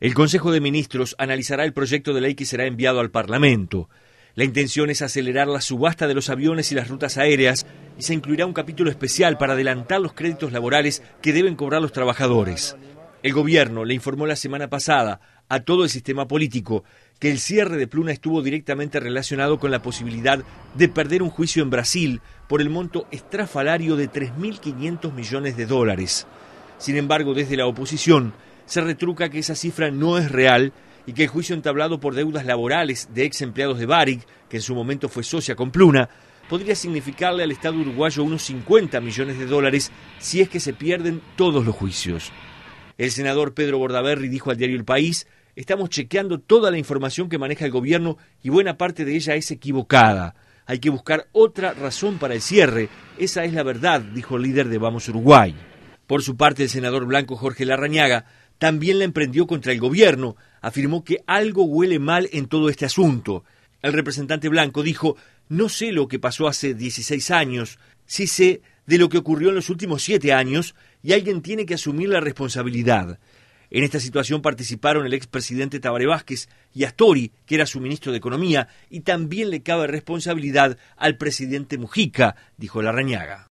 El Consejo de Ministros analizará el proyecto de ley que será enviado al Parlamento. La intención es acelerar la subasta de los aviones y las rutas aéreas y se incluirá un capítulo especial para adelantar los créditos laborales que deben cobrar los trabajadores. El gobierno le informó la semana pasada a todo el sistema político que el cierre de Pluna estuvo directamente relacionado con la posibilidad de perder un juicio en Brasil por el monto estrafalario de 3.500 millones de dólares. Sin embargo, desde la oposición se retruca que esa cifra no es real y que el juicio entablado por deudas laborales de ex empleados de Baric, que en su momento fue socia con Pluna, podría significarle al Estado uruguayo unos 50 millones de dólares si es que se pierden todos los juicios. El senador Pedro Bordaberry dijo al diario El País, estamos chequeando toda la información que maneja el gobierno y buena parte de ella es equivocada. Hay que buscar otra razón para el cierre. Esa es la verdad, dijo el líder de Vamos Uruguay. Por su parte, el senador blanco Jorge Larrañaga también la emprendió contra el gobierno, afirmó que algo huele mal en todo este asunto. El representante blanco dijo, no sé lo que pasó hace 16 años, sí sé de lo que ocurrió en los últimos siete años y alguien tiene que asumir la responsabilidad. En esta situación participaron el expresidente Tabaré Vázquez y Astori, que era su ministro de Economía, y también le cabe responsabilidad al presidente Mujica, dijo Larrañaga.